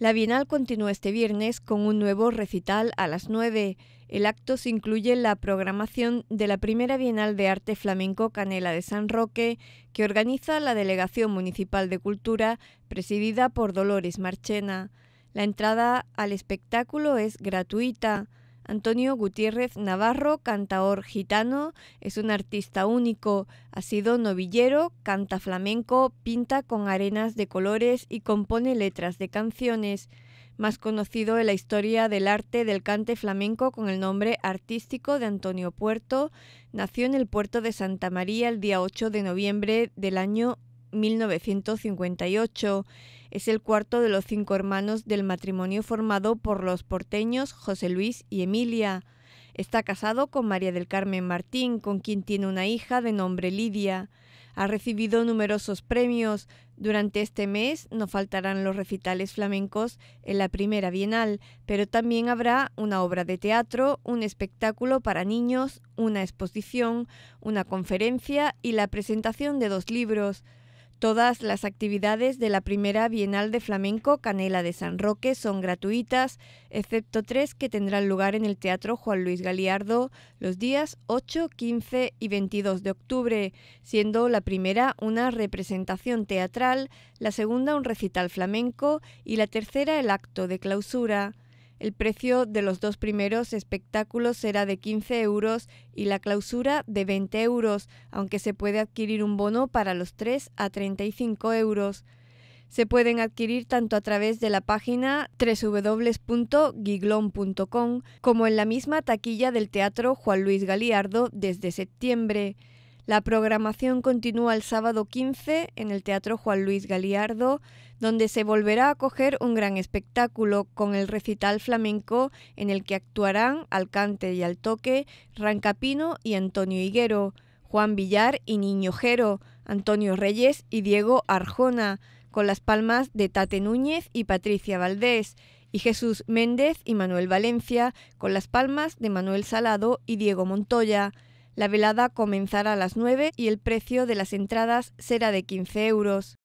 La Bienal continúa este viernes con un nuevo recital a las 9. El acto se incluye en la programación de la primera Bienal de Arte Flamenco Canela de San Roque, que organiza la Delegación Municipal de Cultura, presidida por Dolores Marchena. La entrada al espectáculo es gratuita. Antonio Gutiérrez Navarro, cantaor gitano, es un artista único, ha sido novillero, canta flamenco, pinta con arenas de colores y compone letras de canciones. Más conocido en la historia del arte del cante flamenco con el nombre artístico de Antonio Puerto, nació en el puerto de Santa María el día 8 de noviembre del año 1958. Es el cuarto de los cinco hermanos del matrimonio formado por los porteños José Luis y Emilia. Está casado con María del Carmen Martín, con quien tiene una hija de nombre Lidia. Ha recibido numerosos premios. Durante este mes no faltarán los recitales flamencos en la primera bienal, pero también habrá una obra de teatro, un espectáculo para niños, una exposición, una conferencia y la presentación de dos libros. Todas las actividades de la primera Bienal de Flamenco Canela de San Roque son gratuitas, excepto tres que tendrán lugar en el Teatro Juan Luis Galiardo los días 8, 15 y 22 de octubre, siendo la primera una representación teatral, la segunda un recital flamenco y la tercera el acto de clausura. El precio de los dos primeros espectáculos será de 15 euros y la clausura de 20 euros, aunque se puede adquirir un bono para los 3 a 35 euros. Se pueden adquirir tanto a través de la página www.giglon.com como en la misma taquilla del Teatro Juan Luis Galiardo desde septiembre. La programación continúa el sábado 15 en el Teatro Juan Luis Galiardo, donde se volverá a acoger un gran espectáculo con el recital flamenco en el que actuarán al cante y al toque Rancapino y Antonio Higuero, Juan Villar y Niño Jero, Antonio Reyes y Diego Arjona, con las palmas de Tate Núñez y Patricia Valdés, y Jesús Méndez y Manuel Valencia, con las palmas de Manuel Salado y Diego Montoya. La velada comenzará a las 9 y el precio de las entradas será de 15 euros.